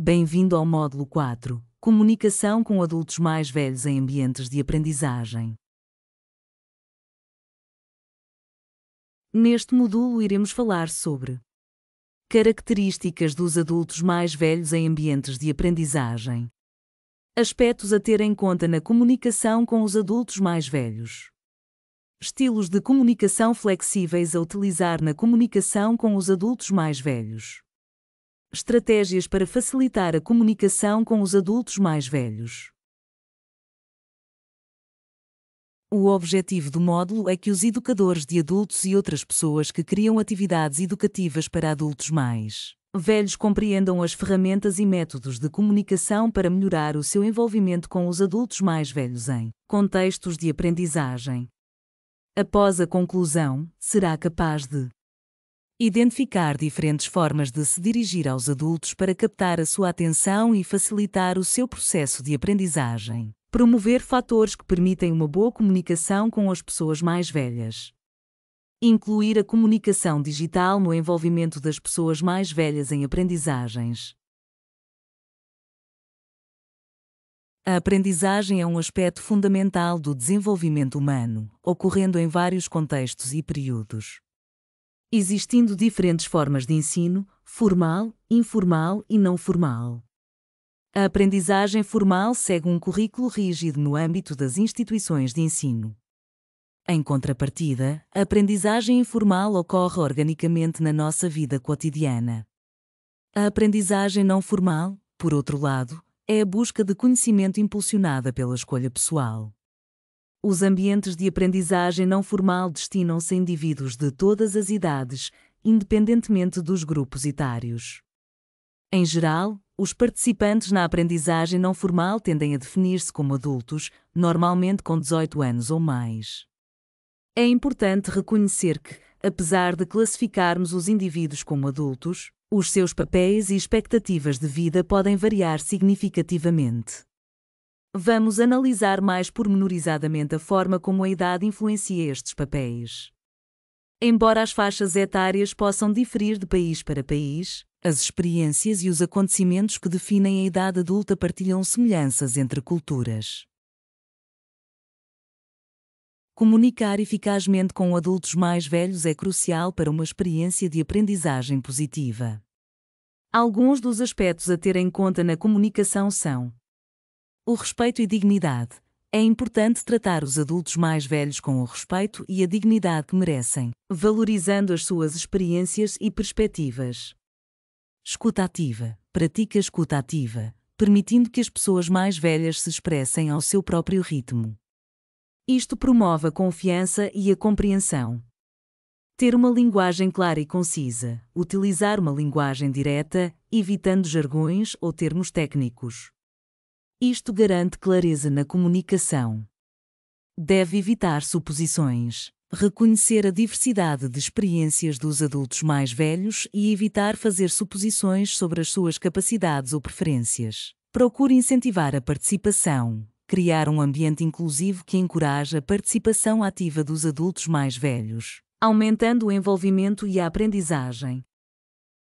Bem-vindo ao módulo 4 Comunicação com adultos mais velhos em ambientes de aprendizagem. Neste módulo iremos falar sobre Características dos adultos mais velhos em ambientes de aprendizagem. Aspectos a ter em conta na comunicação com os adultos mais velhos. Estilos de comunicação flexíveis a utilizar na comunicação com os adultos mais velhos. Estratégias para facilitar a comunicação com os adultos mais velhos. O objetivo do módulo é que os educadores de adultos e outras pessoas que criam atividades educativas para adultos mais velhos compreendam as ferramentas e métodos de comunicação para melhorar o seu envolvimento com os adultos mais velhos em contextos de aprendizagem. Após a conclusão, será capaz de Identificar diferentes formas de se dirigir aos adultos para captar a sua atenção e facilitar o seu processo de aprendizagem. Promover fatores que permitem uma boa comunicação com as pessoas mais velhas. Incluir a comunicação digital no envolvimento das pessoas mais velhas em aprendizagens. A aprendizagem é um aspecto fundamental do desenvolvimento humano, ocorrendo em vários contextos e períodos existindo diferentes formas de ensino, formal, informal e não formal. A aprendizagem formal segue um currículo rígido no âmbito das instituições de ensino. Em contrapartida, a aprendizagem informal ocorre organicamente na nossa vida cotidiana. A aprendizagem não formal, por outro lado, é a busca de conhecimento impulsionada pela escolha pessoal. Os ambientes de aprendizagem não formal destinam-se a indivíduos de todas as idades, independentemente dos grupos etários. Em geral, os participantes na aprendizagem não formal tendem a definir-se como adultos, normalmente com 18 anos ou mais. É importante reconhecer que, apesar de classificarmos os indivíduos como adultos, os seus papéis e expectativas de vida podem variar significativamente. Vamos analisar mais pormenorizadamente a forma como a idade influencia estes papéis. Embora as faixas etárias possam diferir de país para país, as experiências e os acontecimentos que definem a idade adulta partilham semelhanças entre culturas. Comunicar eficazmente com adultos mais velhos é crucial para uma experiência de aprendizagem positiva. Alguns dos aspectos a ter em conta na comunicação são o respeito e dignidade. É importante tratar os adultos mais velhos com o respeito e a dignidade que merecem, valorizando as suas experiências e perspectivas. Escuta ativa. Pratica escuta ativa, permitindo que as pessoas mais velhas se expressem ao seu próprio ritmo. Isto promove a confiança e a compreensão. Ter uma linguagem clara e concisa, utilizar uma linguagem direta, evitando jargões ou termos técnicos. Isto garante clareza na comunicação. Deve evitar suposições, reconhecer a diversidade de experiências dos adultos mais velhos e evitar fazer suposições sobre as suas capacidades ou preferências. Procure incentivar a participação, criar um ambiente inclusivo que encoraje a participação ativa dos adultos mais velhos, aumentando o envolvimento e a aprendizagem.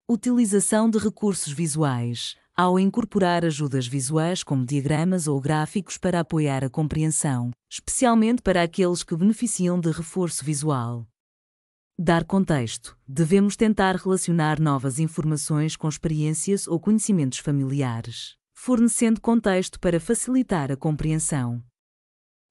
Utilização de recursos visuais, ao incorporar ajudas visuais como diagramas ou gráficos para apoiar a compreensão, especialmente para aqueles que beneficiam de reforço visual. Dar contexto. Devemos tentar relacionar novas informações com experiências ou conhecimentos familiares, fornecendo contexto para facilitar a compreensão.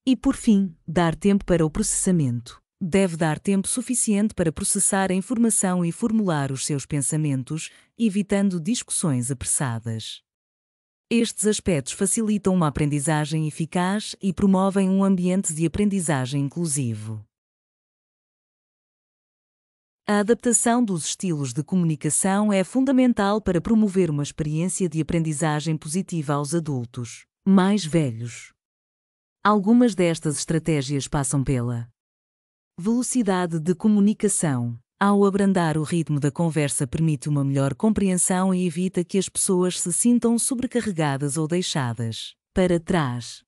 E por fim, dar tempo para o processamento deve dar tempo suficiente para processar a informação e formular os seus pensamentos, evitando discussões apressadas. Estes aspectos facilitam uma aprendizagem eficaz e promovem um ambiente de aprendizagem inclusivo. A adaptação dos estilos de comunicação é fundamental para promover uma experiência de aprendizagem positiva aos adultos mais velhos. Algumas destas estratégias passam pela Velocidade de comunicação. Ao abrandar o ritmo da conversa, permite uma melhor compreensão e evita que as pessoas se sintam sobrecarregadas ou deixadas para trás.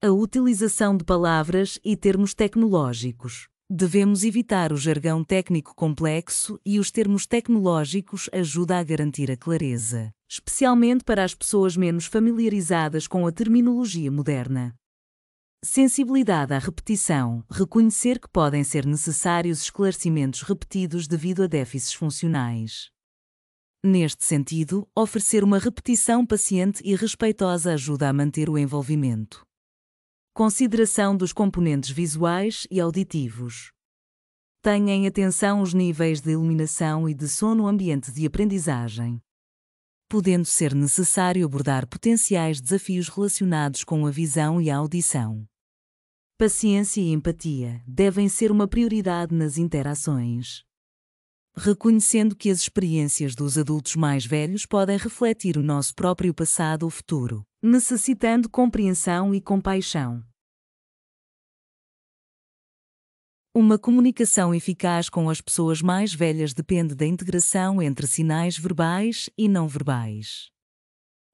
A utilização de palavras e termos tecnológicos. Devemos evitar o jargão técnico complexo e os termos tecnológicos ajuda a garantir a clareza, especialmente para as pessoas menos familiarizadas com a terminologia moderna. Sensibilidade à repetição. Reconhecer que podem ser necessários esclarecimentos repetidos devido a déficits funcionais. Neste sentido, oferecer uma repetição paciente e respeitosa ajuda a manter o envolvimento. Consideração dos componentes visuais e auditivos. Tenha em atenção os níveis de iluminação e de som no ambiente de aprendizagem podendo ser necessário abordar potenciais desafios relacionados com a visão e a audição. Paciência e empatia devem ser uma prioridade nas interações. Reconhecendo que as experiências dos adultos mais velhos podem refletir o nosso próprio passado ou futuro, necessitando compreensão e compaixão. Uma comunicação eficaz com as pessoas mais velhas depende da integração entre sinais verbais e não verbais.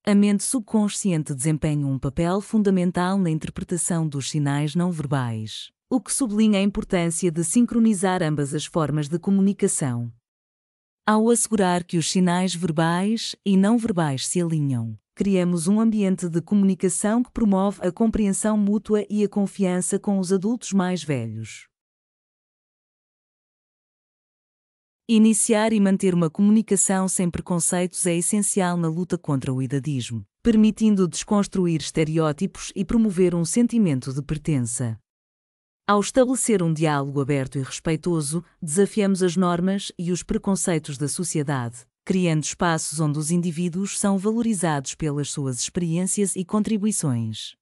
A mente subconsciente desempenha um papel fundamental na interpretação dos sinais não verbais, o que sublinha a importância de sincronizar ambas as formas de comunicação. Ao assegurar que os sinais verbais e não verbais se alinham, criamos um ambiente de comunicação que promove a compreensão mútua e a confiança com os adultos mais velhos. Iniciar e manter uma comunicação sem preconceitos é essencial na luta contra o idadismo, permitindo desconstruir estereótipos e promover um sentimento de pertença. Ao estabelecer um diálogo aberto e respeitoso, desafiamos as normas e os preconceitos da sociedade, criando espaços onde os indivíduos são valorizados pelas suas experiências e contribuições.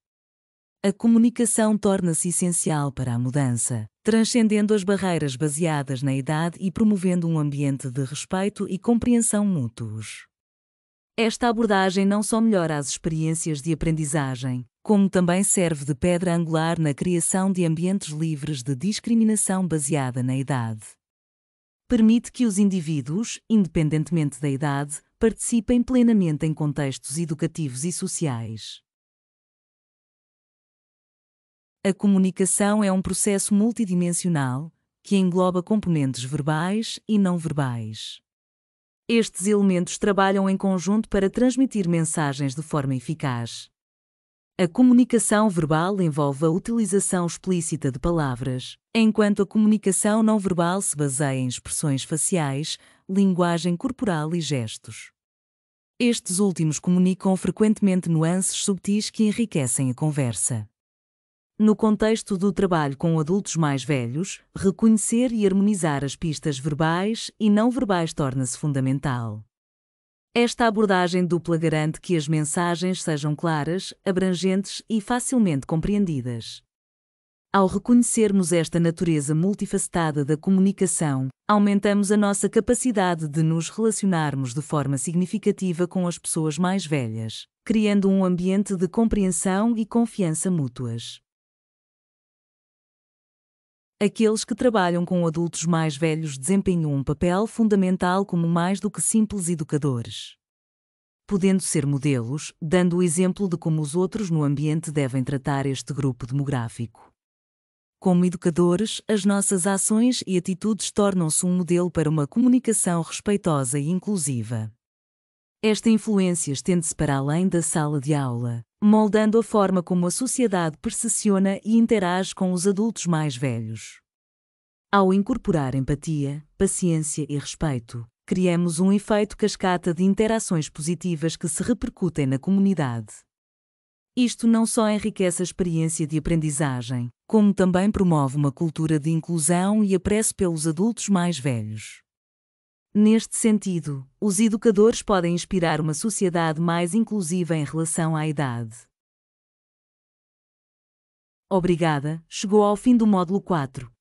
A comunicação torna-se essencial para a mudança, transcendendo as barreiras baseadas na idade e promovendo um ambiente de respeito e compreensão mútuos. Esta abordagem não só melhora as experiências de aprendizagem, como também serve de pedra angular na criação de ambientes livres de discriminação baseada na idade. Permite que os indivíduos, independentemente da idade, participem plenamente em contextos educativos e sociais. A comunicação é um processo multidimensional que engloba componentes verbais e não verbais. Estes elementos trabalham em conjunto para transmitir mensagens de forma eficaz. A comunicação verbal envolve a utilização explícita de palavras, enquanto a comunicação não verbal se baseia em expressões faciais, linguagem corporal e gestos. Estes últimos comunicam frequentemente nuances subtis que enriquecem a conversa no contexto do trabalho com adultos mais velhos, reconhecer e harmonizar as pistas verbais e não verbais torna-se fundamental. Esta abordagem dupla garante que as mensagens sejam claras, abrangentes e facilmente compreendidas. Ao reconhecermos esta natureza multifacetada da comunicação, aumentamos a nossa capacidade de nos relacionarmos de forma significativa com as pessoas mais velhas, criando um ambiente de compreensão e confiança mútuas. Aqueles que trabalham com adultos mais velhos desempenham um papel fundamental como mais do que simples educadores. Podendo ser modelos, dando o exemplo de como os outros no ambiente devem tratar este grupo demográfico. Como educadores, as nossas ações e atitudes tornam-se um modelo para uma comunicação respeitosa e inclusiva. Esta influência estende-se para além da sala de aula moldando a forma como a sociedade percepciona e interage com os adultos mais velhos. Ao incorporar empatia, paciência e respeito, criamos um efeito cascata de interações positivas que se repercutem na comunidade. Isto não só enriquece a experiência de aprendizagem, como também promove uma cultura de inclusão e apreço pelos adultos mais velhos. Neste sentido, os educadores podem inspirar uma sociedade mais inclusiva em relação à idade. Obrigada, chegou ao fim do módulo 4.